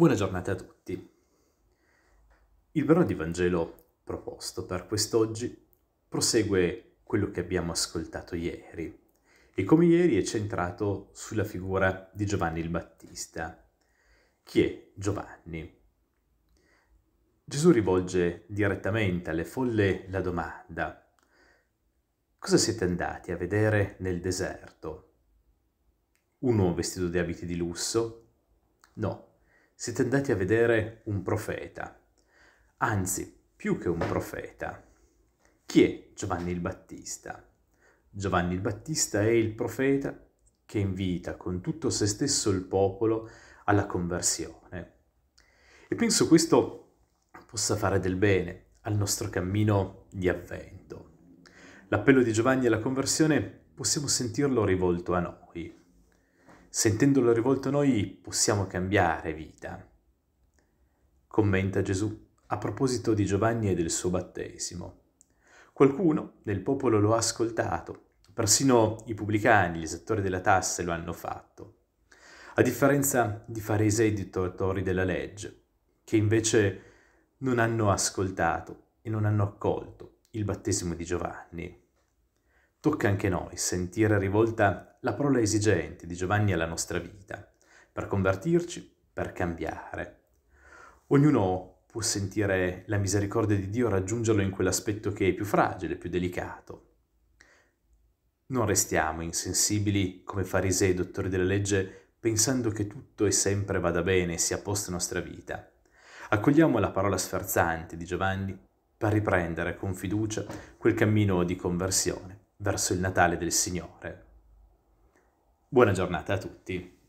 Buona giornata a tutti. Il brano di Vangelo proposto per quest'oggi prosegue quello che abbiamo ascoltato ieri e come ieri è centrato sulla figura di Giovanni il Battista. Chi è Giovanni? Gesù rivolge direttamente alle folle la domanda Cosa siete andati a vedere nel deserto? Uno vestito di abiti di lusso? No, siete andati a vedere un profeta. Anzi, più che un profeta. Chi è Giovanni il Battista? Giovanni il Battista è il profeta che invita con tutto se stesso il popolo alla conversione. E penso questo possa fare del bene al nostro cammino di avvento. L'appello di Giovanni alla conversione possiamo sentirlo rivolto a noi. Sentendolo rivolto a noi possiamo cambiare vita. Commenta Gesù a proposito di Giovanni e del suo battesimo. Qualcuno nel popolo lo ha ascoltato, persino i pubblicani, gli esattori della tassa lo hanno fatto, a differenza di farisei e dittatori della legge, che invece non hanno ascoltato e non hanno accolto il battesimo di Giovanni. Tocca anche a noi sentire rivolta la parola esigente di Giovanni alla nostra vita, per convertirci, per cambiare. Ognuno può sentire la misericordia di Dio raggiungerlo in quell'aspetto che è più fragile, più delicato. Non restiamo insensibili come farisei e dottori della legge pensando che tutto e sempre vada bene e sia posto in nostra vita. Accogliamo la parola sferzante di Giovanni per riprendere con fiducia quel cammino di conversione verso il Natale del Signore. Buona giornata a tutti.